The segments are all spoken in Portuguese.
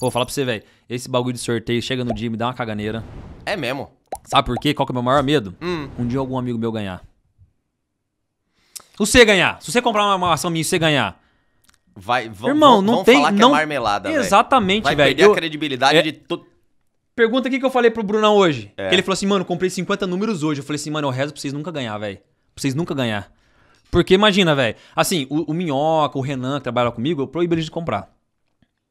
Vou falar pra você, velho. Esse bagulho de sorteio chega no dia e me dá uma caganeira. É mesmo? Sabe por quê? Qual que é o meu maior medo? Hum. Um dia algum amigo meu ganhar. Você ganhar. Se você comprar uma ação minha e você ganhar. Vai, vão, Irmão, vão, não vão tem. Falar não... que é marmelada, Exatamente, velho. Vai véio. perder eu... a credibilidade é... de tudo. Pergunta aqui que eu falei pro Brunão hoje. É. Ele falou assim, mano, comprei 50 números hoje. Eu falei assim, mano, eu rezo pra vocês nunca ganhar, velho. Pra vocês nunca ganhar. Porque imagina, velho. Assim, o, o Minhoca, o Renan, que trabalha comigo, eu proíbo eles de comprar.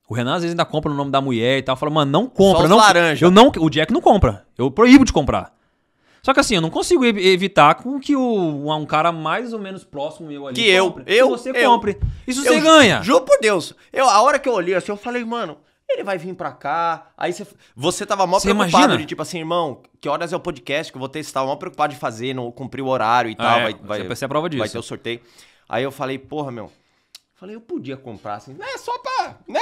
O Renan às vezes ainda compra no nome da mulher e tal. Fala, mano, não compra. não, laranja. Eu não, o Jack não compra. Eu proíbo de comprar. Só que assim, eu não consigo evitar com que o, um cara mais ou menos próximo meu ali. Que compre. eu, eu. você eu, compre. Isso eu, você ganha. Juro por Deus. Eu, a hora que eu olhei assim, eu falei, mano, ele vai vir pra cá. Aí você, você tava mó preocupado imagina? de tipo assim, irmão, que horas é o podcast que eu vou testar? Mó preocupado de fazer, não cumprir o horário e ah, tal. é, vai, vai, vai ser a prova disso. Vai ter o sorteio. Aí eu falei, porra, meu. Falei, eu podia comprar assim, né? Só pra, né?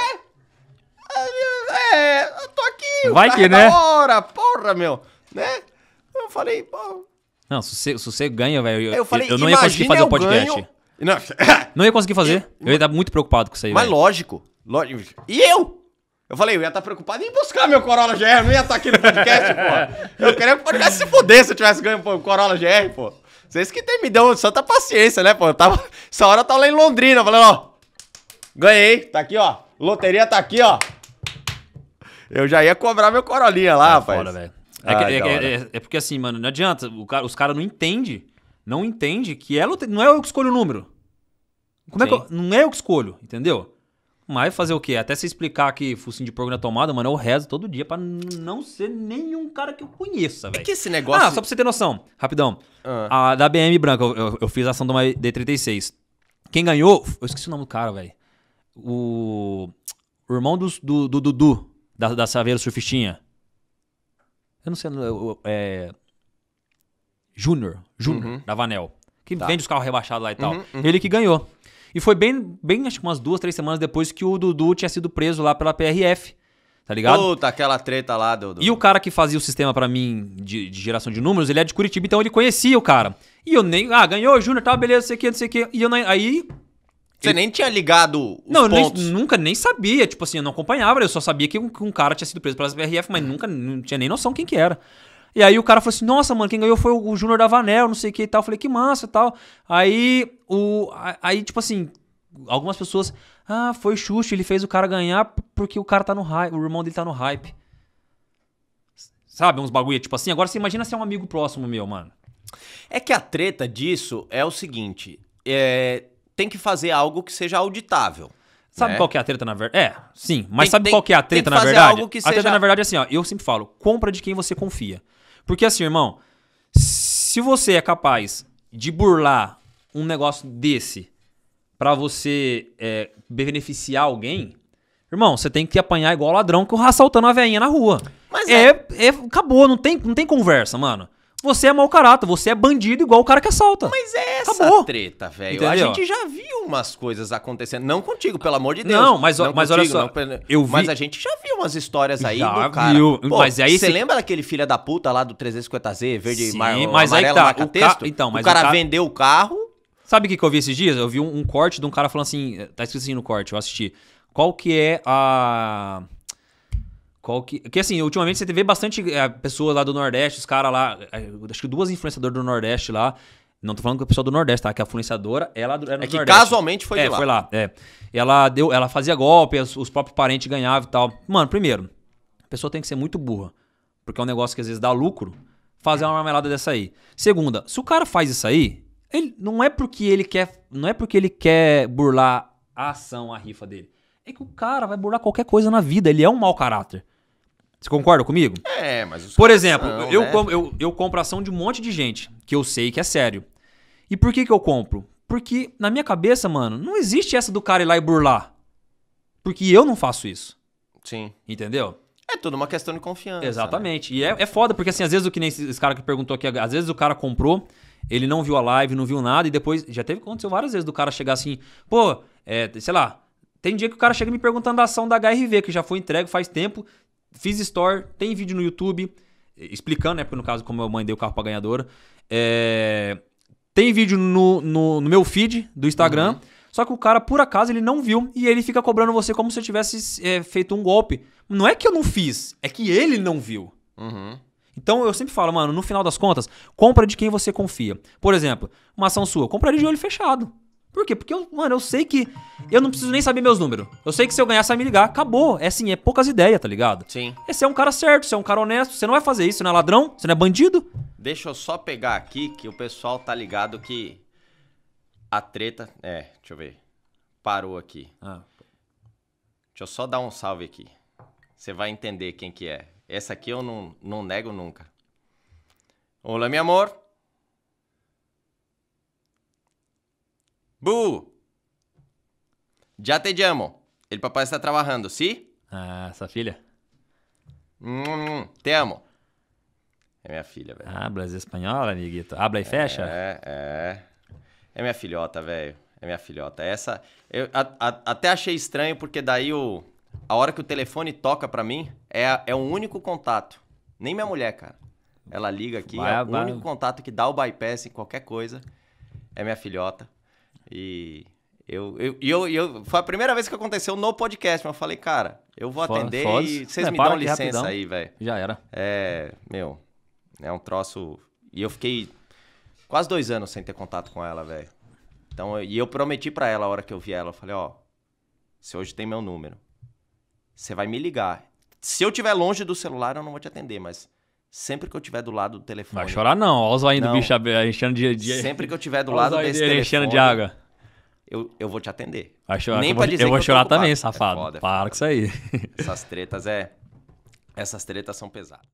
vai que, né? Bora, porra, meu. Né? Eu falei, pô. Não, se você, se você ganha, velho, eu, eu, eu não ia conseguir fazer o podcast. Ganho... Não. não ia conseguir fazer. Eu ia estar muito preocupado com isso aí. Mas véio. lógico. lógico. E eu? Eu falei, eu ia estar preocupado em buscar meu Corolla GR, não ia estar aqui no podcast, pô. Eu queria que o podcast se fuder se eu tivesse ganho o Corolla GR, pô. Vocês que tem, me deu santa paciência, né, pô? Eu tava, essa hora eu tava lá em Londrina, falando, ó. Ganhei, tá aqui, ó. Loteria tá aqui, ó. Eu já ia cobrar meu Corolinha lá, é rapaz. Fora, É, ah, é, é, é, porque assim, mano, não adianta. Cara, os caras não entendem. Não entende que ela é não é eu que escolho o número. Como é que eu, não é eu que escolho, entendeu? Mas fazer o quê? Até se explicar que focinho de porco na tomada, mano, eu rezo todo dia para não ser nenhum cara que eu conheça, é velho. É que esse negócio. Ah, só pra você ter noção, rapidão. Ah. A da BM branca, eu, eu, eu, fiz a ação do D36. Quem ganhou, eu esqueci o nome do cara, velho. O, o irmão do, do, do Dudu, da, da Saveiro Surfistinha. Eu não sei. Eu, é... Júnior. Júnior, uhum. da Vanel. Que tá. vende os carros rebaixados lá e tal. Uhum, uhum. Ele que ganhou. E foi bem, bem, acho que umas duas, três semanas depois que o Dudu tinha sido preso lá pela PRF. Tá ligado? Puta, aquela treta lá, Dudu. E o cara que fazia o sistema para mim de, de, geração de números, ele é de Curitiba, então ele conhecia o cara. E eu nem. Ah, ganhou, Júnior, tava tá, beleza, não sei o que, não sei o que. E eu, nem aí você nem tinha ligado não, pontos. nunca nem sabia. Tipo assim, eu não acompanhava. Eu só sabia que um, um cara tinha sido preso pela SBRF, mas hum. nunca não tinha nem noção quem que era. E aí o cara falou assim: Nossa, mano, quem ganhou foi o, o Júnior da Vanel, não sei o que e tal. Eu falei: Que massa e tal. Aí, o, aí, tipo assim, algumas pessoas. Ah, foi Xuxa, ele fez o cara ganhar porque o cara tá no hype, o irmão dele tá no hype. Sabe, uns bagulho tipo assim. Agora você imagina se é um amigo próximo meu, mano. É que a treta disso é o seguinte: é tem que fazer algo que seja auditável. Sabe né? qual que é a treta na verdade? É, sim. Mas tem, sabe tem, qual que é a treta na verdade? Algo que a seja... treta na verdade é assim, ó. Eu sempre falo, compra de quem você confia. Porque assim, irmão, se você é capaz de burlar um negócio desse para você é, beneficiar alguém, irmão, você tem que apanhar igual ladrão que o assaltando a veinha na rua. Mas é, é... é, acabou, não tem, não tem conversa, mano. Você é mau caráter, você é bandido igual o cara que assalta. Mas é essa Acabou. treta, velho. A gente já viu umas coisas acontecendo. Não contigo, pelo amor de Deus. Não, mas, não mas contigo, olha só. Não, eu vi... Mas a gente já viu umas histórias aí já do cara. Viu. Pô, mas aí você se... lembra daquele filho da puta lá do 350Z, verde, e mar... mas amarelo, aí tá. o ca... então, mas o cara o ca... Tá- vendeu o carro. Sabe o que, que, eu vi esses dias? Eu vi um, um corte de um cara falando assim, eh, tá escrito assim no corte, eu assisti. Qual que é a qual que. assim, ultimamente você vê bastante é, pessoas lá do Nordeste, os caras lá. Eh, eh, acho que duas influenciadoras do Nordeste lá. Não tô falando que o pessoal do Nordeste, tá? Que a influenciadora, ela era é é do É que Nordeste. casualmente foi é, lá. foi lá, é. Ela, deu, ela fazia golpe, os, os próprios parentes ganhavam e tal. Mano, primeiro, a pessoa tem que ser muito burra. Porque é um negócio que às vezes dá lucro, fazer uma marmelada dessa aí. Segunda, se o cara faz isso aí, ele, não é porque ele quer. Não é porque ele quer burlar a ação, a rifa dele. É que o cara vai burlar qualquer coisa na vida, ele é um mau caráter. Você concorda comigo? É, mas Por exemplo, são, eu, né? com, eu, eu compro ação de um monte de gente que eu sei que é sério. E por que, que eu compro? Porque na minha cabeça, mano, não existe essa do cara ir lá e burlar. Porque eu não faço isso. Sim. Entendeu? É tudo uma questão de confiança. Né? Exatamente. Né? E é, é foda, porque assim, às vezes o que nem esse, esse cara que perguntou aqui, às vezes o cara comprou, ele não viu a live, não viu nada, e depois. Já teve aconteceu várias vezes do cara chegar assim, pô, é, sei lá, tem dia que o cara chega me perguntando a ação da HRV, que já foi entregue faz tempo. Fiz store, tem vídeo no YouTube explicando, né? Porque no caso, como eu mandei o carro pra ganhadora. É... Tem vídeo no, no, no, meu feed do Instagram. Uhum. Só que o cara, por acaso, ele não viu e ele fica cobrando você como se eu tivesse é, feito um golpe. Não é que eu não fiz, é que ele não viu. Uhum. Então eu sempre falo, mano, no final das contas, compra de quem você confia. Por exemplo, uma ação sua, compraria de olho fechado. Por quê? Porque, eu, mano, eu sei que eu não preciso nem saber meus números. Eu sei que se eu ganhar, você vai me ligar. Acabou. É assim, é poucas ideias, tá ligado? Sim. esse você é um cara certo, você é um cara honesto, você não vai fazer isso, você não é ladrão, você não é bandido. Deixa eu só pegar aqui que o pessoal tá ligado que a treta. É, deixa eu ver. Parou aqui. Ah. Deixa eu só dar um salve aqui. Você vai entender quem que é. Essa aqui eu não, não nego nunca. Olá, meu amor. Bu! Já te amo. Ele papai está trabalhando, sim? Ah, sua filha? Hum, te amo. É minha filha, velho. Hablas ah, espanhola, amiguito? Habla e é, fecha? É, é. É minha filhota, velho. É minha filhota. Essa. Eu a, a, até achei estranho, porque daí o, a hora que o telefone toca para mim é, é o único contato. Nem minha mulher, cara. Ela liga aqui, vai, é o único contato que dá o bypass em qualquer coisa. É minha filhota. E eu, eu, eu, eu, foi a primeira vez que aconteceu no podcast, mas eu falei, cara, eu vou atender e vocês é, me dão licença aí, velho. Já era. É, meu, é um troço. E eu fiquei quase dois anos sem ter contato com ela, velho. Então, e eu prometi para ela a hora que eu vi ela, eu falei, ó, você hoje tem meu número. Você vai me ligar. Se eu tiver longe do celular, eu não vou te atender, mas Sempre que eu tiver do lado do telefone. Vai chorar não, olha o zóio do bicho enchendo de, de. Sempre que eu tiver do lado desse telefone. enchendo de água. Eu, eu vou te atender. Vai chorar. Nem eu pra que dizer eu vou chorar também, é safado. É foda, Para foda. com isso aí. Essas tretas é. Essas tretas são pesadas.